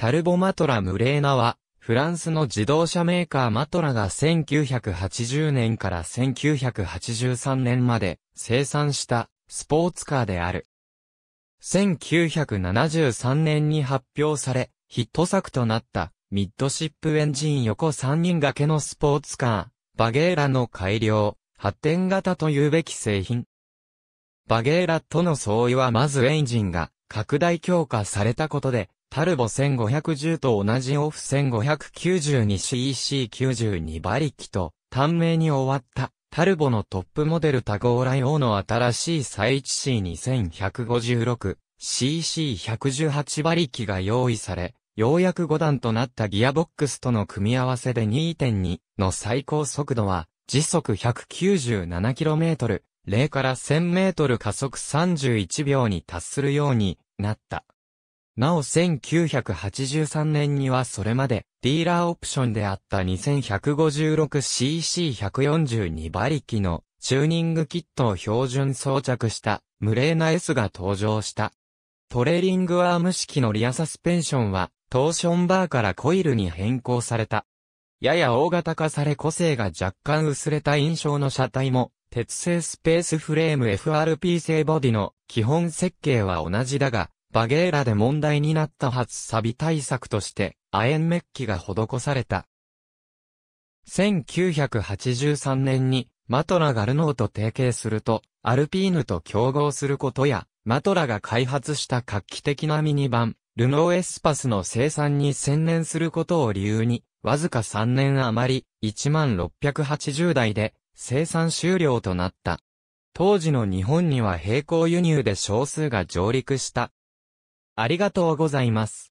タルボマトラ・ムレーナは、フランスの自動車メーカーマトラが1980年から1983年まで生産したスポーツカーである。1973年に発表され、ヒット作となったミッドシップエンジン横3人掛けのスポーツカー、バゲーラの改良、発展型というべき製品。バゲーラとの相違はまずエンジンが拡大強化されたことでタルボ1510と同じオフ 1592cc92 馬力と、短命に終わった、タルボのトップモデルタゴーライオーの新しい最一 c 2 1 5 6 c c 1 1 8馬力が用意され、ようやく5段となったギアボックスとの組み合わせで2.2の最高速度は、時速 197km、0から 1000m 加速31秒に達するようになった。なお1983年にはそれまでディーラーオプションであった 2156cc142 馬力のチューニングキットを標準装着した無礼な S が登場した。トレーリングアーム式のリアサスペンションはトーションバーからコイルに変更された。やや大型化され個性が若干薄れた印象の車体も、鉄製スペースフレーム FRP 製ボディの基本設計は同じだが、バゲーラで問題になった初サビ対策として、亜鉛メッキが施された。1983年に、マトラがルノーと提携すると、アルピーヌと競合することや、マトラが開発した画期的なミニバン、ルノーエスパスの生産に専念することを理由に、わずか3年余り、1680台で、生産終了となった。当時の日本には並行輸入で少数が上陸したありがとうございます。